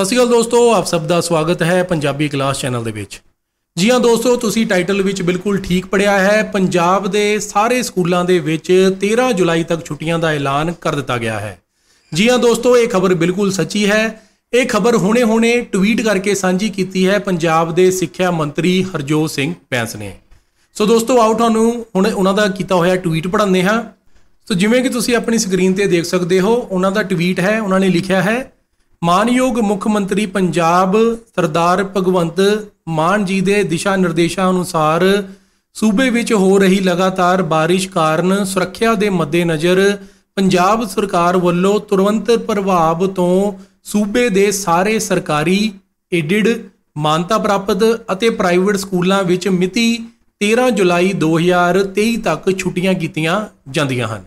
ਸਤਿ ਸ਼੍ਰੀ ਅਕਾਲ ਦੋਸਤੋ ਆਪ ਸਭ ਦਾ ਸਵਾਗਤ ਹੈ ਪੰਜਾਬੀ ਕਲਾਸ ਚੈਨਲ ਦੇ ਵਿੱਚ ਜੀ ਹਾਂ ਦੋਸਤੋ ਤੁਸੀਂ ਟਾਈਟਲ ਵਿੱਚ ਬਿਲਕੁਲ ਠੀਕ ਪੜਿਆ ਹੈ ਪੰਜਾਬ ਦੇ ਸਾਰੇ ਸਕੂਲਾਂ ਦੇ ਵਿੱਚ 13 ਜੁਲਾਈ ਤੱਕ ਛੁੱਟੀਆਂ ਦਾ ਐਲਾਨ ਕਰ ਦਿੱਤਾ ਗਿਆ ਹੈ ਜੀ ਹਾਂ ਦੋਸਤੋ ਇਹ ਖਬਰ ਬਿਲਕੁਲ ਸੱਚੀ ਹੈ ਇਹ ਖਬਰ ਹੁਣੇ-ਹੁਣੇ ਟਵੀਟ ਕਰਕੇ ਸਾਂਝੀ ਕੀਤੀ ਹੈ ਪੰਜਾਬ ਦੇ ਸਿੱਖਿਆ ਮੰਤਰੀ ਹਰਜੋਤ ਸਿੰਘ ਪੈਂਸ ਨੇ ਸੋ ਦੋਸਤੋ ਆਓ ਤੁਹਾਨੂੰ ਹੁਣ ਉਹਨਾਂ ਦਾ ਕੀਤਾ ਹੋਇਆ ਟਵੀਟ ਪੜ੍ਹਾਉਂਦੇ ਹਾਂ ਸੋ ਜਿਵੇਂ ਕਿ ਤੁਸੀਂ ਆਪਣੀ ਸਕਰੀਨ ਤੇ ਦੇਖ ਸਕਦੇ ਹੋ ਉਹਨਾਂ ਦਾ ਟਵੀਟ ਹੈ ਉਹਨਾਂ ਨੇ ਲਿਖਿਆ ਹੈ ਮਾਨਯੋਗ ਮੁੱਖ ਮੰਤਰੀ ਪੰਜਾਬ ਸਰਦਾਰ ਭਗਵੰਤ ਮਾਨ ਜੀ ਦੇ ਦਿਸ਼ਾ ਨਿਰਦੇਸ਼ਾਂ ਅਨੁਸਾਰ ਸੂਬੇ ਵਿੱਚ ਹੋ ਰਹੀ ਲਗਾਤਾਰ بارش ਕਾਰਨ ਸੁਰੱਖਿਆ ਦੇ ਮੱਦੇਨਜ਼ਰ ਪੰਜਾਬ ਸਰਕਾਰ ਵੱਲੋਂ ਤੁਰੰਤ ਪ੍ਰਭਾਵ ਤੋਂ ਸੂਬੇ ਦੇ ਸਾਰੇ ਸਰਕਾਰੀ ਐਡਿਡ ਮਾਨਤਾ ਪ੍ਰਾਪਤ ਅਤੇ ਪ੍ਰਾਈਵੇਟ ਸਕੂਲਾਂ ਵਿੱਚ ਮਿਤੀ 13 ਜੁਲਾਈ 2023 ਤੱਕ ਛੁੱਟੀਆਂ ਕੀਤੀਆਂ ਜਾਂਦੀਆਂ ਹਨ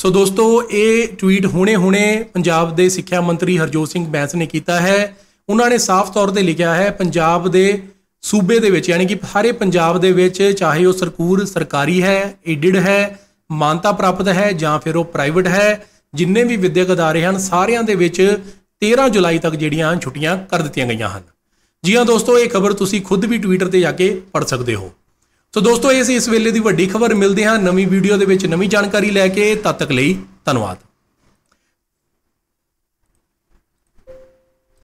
ਸੋ ਦੋਸਤੋ ਇਹ ਟਵੀਟ ਹੁਣੇ-ਹੁਣੇ ਪੰਜਾਬ ਦੇ ਸਿੱਖਿਆ ਮੰਤਰੀ ਹਰਜੋਤ ਸਿੰਘ ਬੈਂਸ ਨੇ ਕੀਤਾ ਹੈ ਉਹਨਾਂ ਨੇ ਸਾਫ਼ ਤੌਰ ਤੇ ਲਿਖਿਆ ਹੈ ਪੰਜਾਬ ਦੇ ਸੂਬੇ ਦੇ ਵਿੱਚ ਯਾਨੀ ਕਿ ਸਾਰੇ ਪੰਜਾਬ ਦੇ ਵਿੱਚ ਚਾਹੇ ਉਹ ਸਰਕੂਰ ਸਰਕਾਰੀ ਹੈ ਐਡਿਡ ਹੈ ਮਾਨਤਾ ਪ੍ਰਾਪਤ ਹੈ ਜਾਂ ਫਿਰ ਉਹ ਪ੍ਰਾਈਵੇਟ ਹੈ ਜਿੰਨੇ ਵੀ ਵਿਦਿਅਕ ਅਦਾਰੇ ਹਨ ਸਾਰਿਆਂ ਦੇ ਵਿੱਚ 13 ਜੁਲਾਈ ਤੱਕ ਜਿਹੜੀਆਂ ਛੁੱਟੀਆਂ ਕਰ ਦਿੱਤੀਆਂ ਗਈਆਂ ਹਨ ਜੀ ਹਾਂ ਦੋਸਤੋ ਇਹ ਖਬਰ ਤੁਸੀਂ ਖੁਦ ਵੀ ਟਵਿੱਟਰ ਤੇ ਜਾ ਕੇ ਪੜ੍ਹ ਸਕਦੇ ਹੋ ਸੋ ਦੋਸਤੋ ਇਹ ਸੀ ਇਸ ਵੇਲੇ ਦੀ ਵੱਡੀ ਖਬਰ ਮਿਲਦੇ ਹਾਂ ਨਵੀਂ ਵੀਡੀਓ ਦੇ ਵਿੱਚ ਨਵੀਂ ਜਾਣਕਾਰੀ ਲੈ ਕੇ ਤਦ ਤੱਕ ਲਈ ਧੰਨਵਾਦ